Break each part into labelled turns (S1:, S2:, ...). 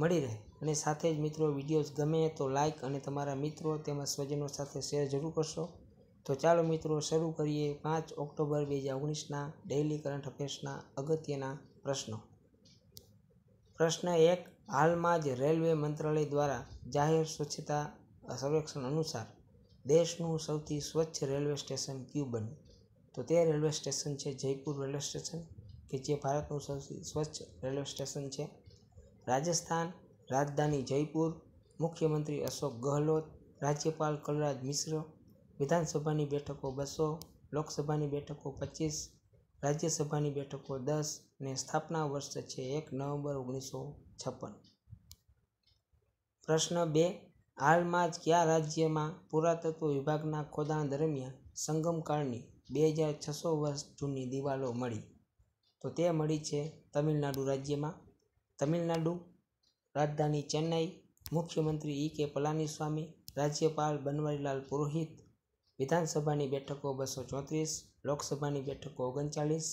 S1: મળી રહે અને સાથે જ મિત્રો વિડીયોઝ ગમે તો લાઇક અને તમારા મિત્રો તેમજ સ્વજનો સાથે શેર જરૂર કરશો તો ચાલો મિત્રો શરૂ કરીએ પાંચ ઓક્ટોબર બે હજાર ઓગણીસના ડેઇલી કરંટ અફેર્સના અગત્યના પ્રશ્નો પ્રશ્ન એક હાલમાં જ રેલવે મંત્રાલય દ્વારા જાહેર સ્વચ્છતા સર્વેક્ષણ અનુસાર દેશનું સૌથી સ્વચ્છ રેલવે સ્ટેશન ક્યુ બન્યું તો તે રેલવે સ્ટેશન છે જયપુર રેલવે સ્ટેશન કે જે ભારતનું સૌથી સ્વચ્છ રેલવે સ્ટેશન છે રાજસ્થાન રાજધાની જયપુર મુખ્યમંત્રી અશોક ગહલોત રાજ્યપાલ કલરાજ મિશ્ર વિધાનસભાની બેઠકો બસો લોકસભાની બેઠકો પચીસ રાજ્યસભાની બેઠકો દસ ને સ્થાપના વર્ષ છે એક નવેમ્બર ઓગણીસો છપ્પન પ્રશ્ન બે હાલમાં જ કયા રાજ્યમાં પુરાતત્વ વિભાગના ખોદાણ દરમિયાન સંગમકાળની બે હજાર છસો વર્ષ જૂની દિવાલો મળી તો તે મળી છે તમિલનાડુ રાજ્યમાં તમિલનાડુ રાજધાની ચેન્નઈ મુખ્યમંત્રી ઈ કે પલાનીસ્વામી રાજ્યપાલ બનવારીલાલ પુરોહિત વિધાનસભાની બેઠકો બસો ચોત્રીસ લોકસભાની બેઠકો ઓગણચાળીસ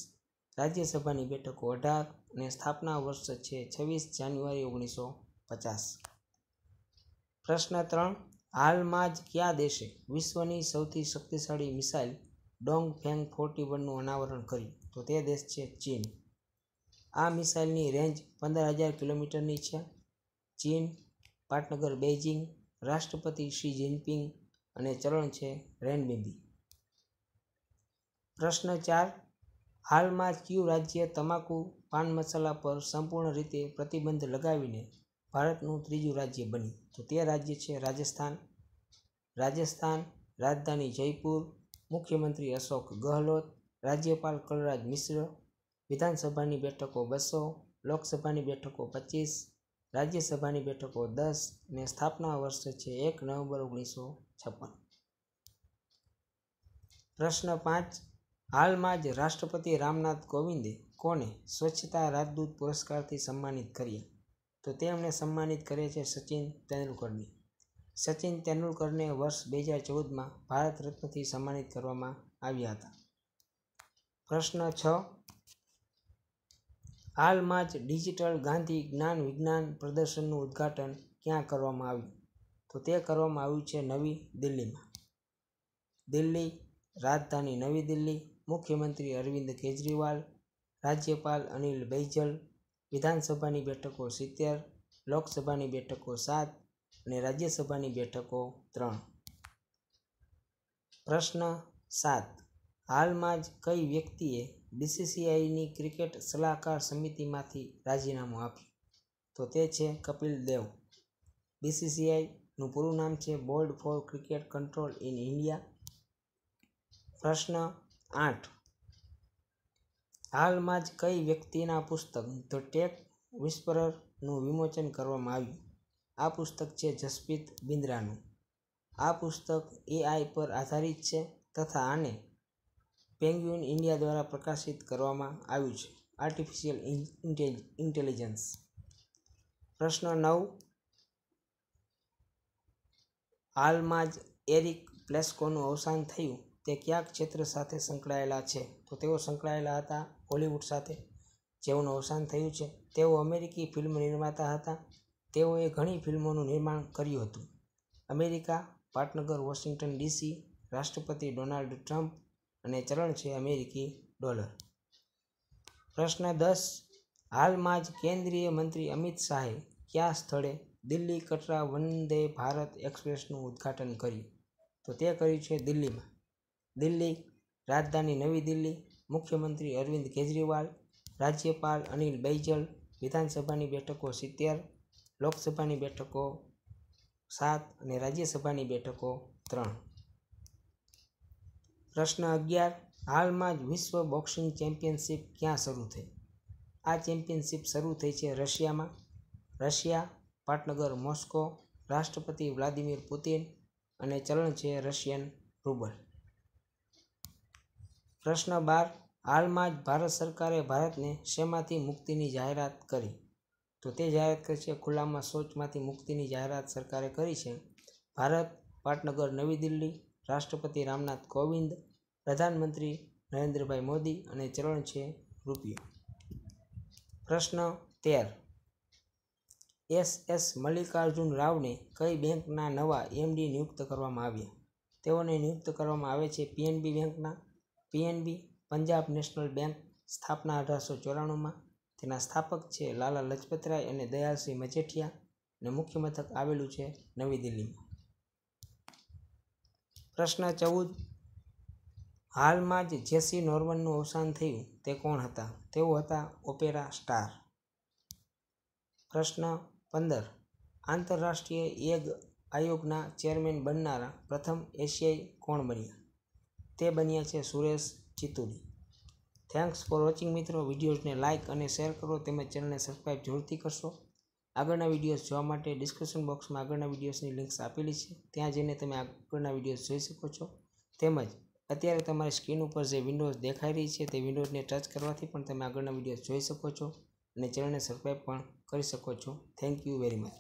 S1: રાજ્યસભાની બેઠકો અઢાર અને સ્થાપના વર્ષ છે છવ્વીસ જાન્યુઆરી ઓગણીસો પચાસ પ્રશ્ન ત્રણ હાલમાં જ કયા દેશે વિશ્વની સૌથી શક્તિશાળી મિસાઇલ ડોંગ ફેંગ ફોર્ટી વનનું અનાવરણ કર્યું તો તે દેશ છે ચીન આ મિસાઇલની રેન્જ પંદર હજાર કિલોમીટરની છે ચીન પાટનગર બેઇજિંગ રાષ્ટ્રપતિ શી જિનપિંગ અને ચરણ છે રેનબેબી પ્રશ્ન ચાર હાલમાં ક્યુ રાજ્ય તમાકુ પાન મસાલા પર સંપૂર્ણ રીતે પ્રતિબંધ લગાવીને ભારતનું ત્રીજું રાજ્ય બન્યું તો તે રાજ્ય છે રાજસ્થાન રાજસ્થાન રાજધાની જયપુર મુખ્યમંત્રી અશોક ગહલોત રાજ્યપાલ કલરાજ મિશ્ર વિધાનસભાની બેઠકો બસો લોકસભાની બેઠકો પચીસ રાજ્યસભાની બેઠકો દસ ને સ્થાપના વર્ષ છે એક નવેમ્બર ઓગણીસો છપ્પન પ્રશ્ન પાંચ હાલમાં જ રાષ્ટ્રપતિ રામનાથ કોવિંદે કોને સ્વચ્છતા રાજદૂત પુરસ્કારથી સન્માનિત કર્યા તો તેમણે સન્માનિત કરે છે સચિન તેંડુલકરને સચિન તેંડુલકરને વર્ષ બે હજાર ચૌદમાં ભારત રત્નથી સન્માનિત કરવામાં આવ્યા હતા પ્રશ્ન છ હાલમાં જ ડિજિટલ ગાંધી જ્ઞાન વિજ્ઞાન પ્રદર્શનનું ઉદ્ઘાટન ક્યાં કરવામાં આવ્યું તો તે કરવામાં આવ્યું છે નવી દિલ્હીમાં દિલ્હી રાજધાની નવી દિલ્હી મુખ્યમંત્રી અરવિંદ કેજરીવાલ રાજ્યપાલ અનિલ બૈજલ વિધાનસભાની બેઠકો સિત્તેર લોકસભાની બેઠકો સાત અને રાજ્યસભાની બેઠકો ત્રણ પ્રશ્ન સાત હાલમાં જ કઈ વ્યક્તિએ બીસીસીઆઈની ક્રિકેટ સલાહકાર સમિતિમાંથી રાજીનામું આપ્યું તો તે છે કપિલ દેવ બીસીસીઆઈનું પૂરું નામ છે board for cricket control in India પ્રશ્ન આઠ હાલમાં જ કઈ વ્યક્તિના પુસ્તક ધ ટેક વિસ્પરરનું વિમોચન કરવામાં આવ્યું આ પુસ્તક છે જસપ્રીત બિન્દ્રાનું આ પુસ્તક એઆઈ પર આધારિત છે તથા આને પેન્ગ્યુન ઇન્ડિયા દ્વારા પ્રકાશિત કરવામાં આવ્યું છે આર્ટિફિશિયલ ઇન્ટેલિજન્સ પ્રશ્ન નવ હાલમાં જ એરિક પ્લેસ્કોનું અવસાન થયું તે કયા ક્ષેત્ર સાથે સંકળાયેલા છે તો તેઓ સંકળાયેલા હતા હોલિવૂડ સાથે જેઓનું અવસાન થયું છે તેઓ અમેરિકી ફિલ્મ નિર્માતા હતા તેઓએ ઘણી ફિલ્મોનું નિર્માણ કર્યું હતું અમેરિકા પાટનગર વોશિંગ્ટન ડીસી રાષ્ટ્રપતિ ડોનાલ્ડ ટ્રમ્પ અને ચલણ છે અમેરિકી ડોલર પ્રશ્ન દસ હાલમાં જ કેન્દ્રીય મંત્રી અમિત શાહે કયા સ્થળે દિલ્હી કટરા વંદે ભારત એક્સપ્રેસનું ઉદ્ઘાટન કર્યું તો તે કર્યું છે દિલ્હીમાં દિલ્હી રાજધાની નવી દિલ્હી મુખ્યમંત્રી અરવિંદ કેજરીવાલ રાજ્યપાલ અનિલ બૈજલ વિધાનસભાની બેઠકો સિત્તેર લોકસભાની બેઠકો સાત અને રાજ્યસભાની બેઠકો ત્રણ પ્રશ્ન અગિયાર હાલમાં જ વિશ્વ બોક્સિંગ ચેમ્પિયનશિપ ક્યાં શરૂ થઈ આ ચેમ્પિયનશિપ શરૂ થઈ છે રશિયામાં રશિયા પાટનગર મોસ્કો રાષ્ટ્રપતિ વ્લાદિમીર પુતિન અને ચલણ છે રશિયન રૂબલ પ્રશ્ન બાર હાલમાં જ ભારત સરકારે ભારતને શેમાંથી મુક્તિની જાહેરાત કરી તો તે જાહેરાત કરી છે ખુલ્લામાં શૌચમાંથી મુક્તિની જાહેરાત સરકારે કરી છે ભારત પાટનગર નવી દિલ્હી રાષ્ટ્રપતિ રામનાથ કોવિંદ પ્રધાનમંત્રી નરેન્દ્રભાઈ મોદી અને ચરણ છે રૂપિયો પ્રશ્ન તેર એસ એસ મલ્લિકાર્જુન રાવને કઈ બેંકના નવા એમડી નિયુક્ત કરવામાં આવ્યા તેઓને નિયુક્ત કરવામાં આવે છે પીએનબી બેંકના પીએનબી પંજાબ નેશનલ બેંક સ્થાપના અઢારસો ચોરાણુંમાં તેના સ્થાપક છે લાલા લજપતરાય અને દયાલસિંહ મજેઠિયા અને મુખ્ય મથક આવેલું છે નવી દિલ્હીમાં પ્રશ્ન ચૌદ હાલમાં જ જેસી નોર્મનનું અવસાન થયું તે કોણ હતા તેઓ હતા ઓપેરા સ્ટાર પ્રશ્ન પંદર આંતરરાષ્ટ્રીય એગ આયોગના ચેરમેન બનનારા પ્રથમ એશિયાઈ કોણ બન્યા તે બન્યા છે Suresh Chituri thanks for watching મિત્રો વિડીયોઝને લાઇક અને શેર કરો તેમજ ચેનલને સબસ્ક્રાઈબ જરૂરથી કરશો આગળના વિડીયોઝ જોવા માટે ડિસ્ક્રિપ્શન બોક્સમાં આગળના વિડીયોઝની લિંક્સ આપેલી છે ત્યાં જઈને તમે આગળના વિડીયોઝ જોઈ શકો છો તેમજ અત્યારે તમારી સ્ક્રીન ઉપર જે વિન્ડોઝ દેખાઈ રહી છે તે વિન્ડોઝને ટચ કરવાથી પણ તમે આગળના વિડીયોઝ જોઈ શકો છો અને ચેનલને સબસ્ક્રાઈબ પણ કરી શકો છો થેન્ક યુ વેરી મચ